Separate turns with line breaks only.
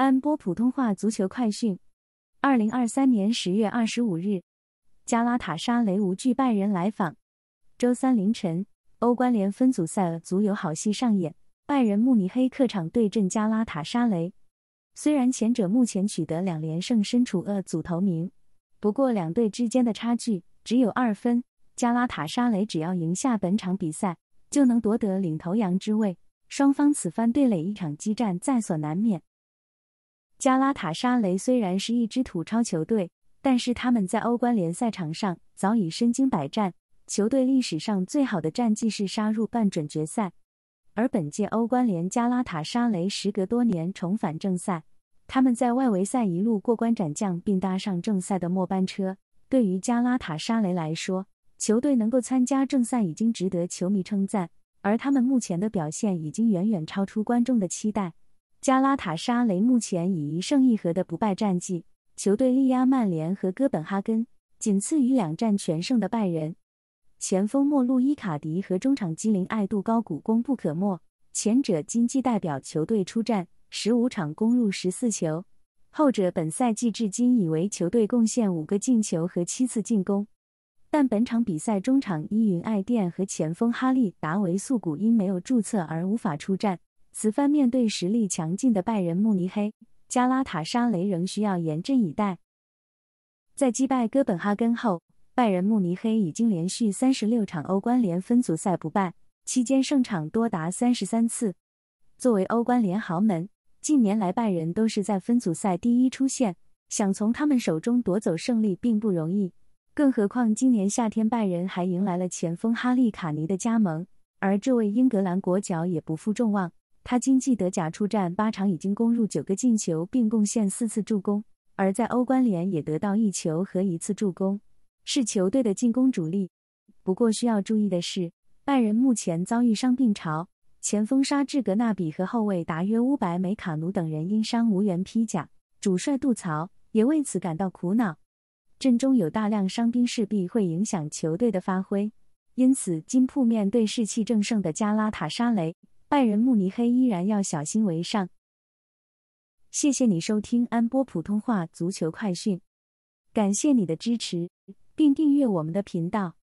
安播普通话足球快讯：二零二三年十月二十五日，加拉塔沙雷无惧拜仁来访。周三凌晨，欧冠联分组赛足有好戏上演，拜仁慕尼黑客场对阵加拉塔沙雷。虽然前者目前取得两连胜，身处恶组头名，不过两队之间的差距只有二分。加拉塔沙雷只要赢下本场比赛，就能夺得领头羊之位。双方此番对垒，一场激战在所难免。加拉塔沙雷虽然是一支土超球队，但是他们在欧冠联赛场上早已身经百战。球队历史上最好的战绩是杀入半准决赛，而本届欧冠联，加拉塔沙雷时隔多年重返正赛。他们在外围赛一路过关斩将，并搭上正赛的末班车。对于加拉塔沙雷来说，球队能够参加正赛已经值得球迷称赞，而他们目前的表现已经远远超出观众的期待。加拉塔沙雷目前以一胜一和的不败战绩，球队力压曼联和哥本哈根，仅次于两战全胜的拜仁。前锋莫路伊卡迪和中场基林艾杜高谷功不可没，前者今季代表球队出战十五场，攻入十四球；后者本赛季至今已为球队贡献五个进球和七次进攻。但本场比赛，中场伊云艾电和前锋哈利达维素古因没有注册而无法出战。此番面对实力强劲的拜仁慕尼黑，加拉塔沙雷仍需要严阵以待。在击败哥本哈根后，拜仁慕尼黑已经连续三十六场欧冠联分组赛不败，期间胜场多达三十三次。作为欧冠联豪门，近年来拜仁都是在分组赛第一出线，想从他们手中夺走胜利并不容易。更何况今年夏天拜仁还迎来了前锋哈利卡尼的加盟，而这位英格兰国脚也不负众望。他今季德甲出战八场，已经攻入九个进球，并贡献四次助攻；而在欧冠联也得到一球和一次助攻，是球队的进攻主力。不过需要注意的是，拜仁目前遭遇伤病潮，前锋沙治格纳比和后卫达约乌白梅卡努等人因伤无缘披甲，主帅杜曹也为此感到苦恼。阵中有大量伤兵，势必会影响球队的发挥。因此，金铺面对士气正盛的加拉塔沙雷。拜仁慕尼黑依然要小心为上。谢谢你收听安波普通话足球快讯，感谢你的支持，并订阅我们的频道。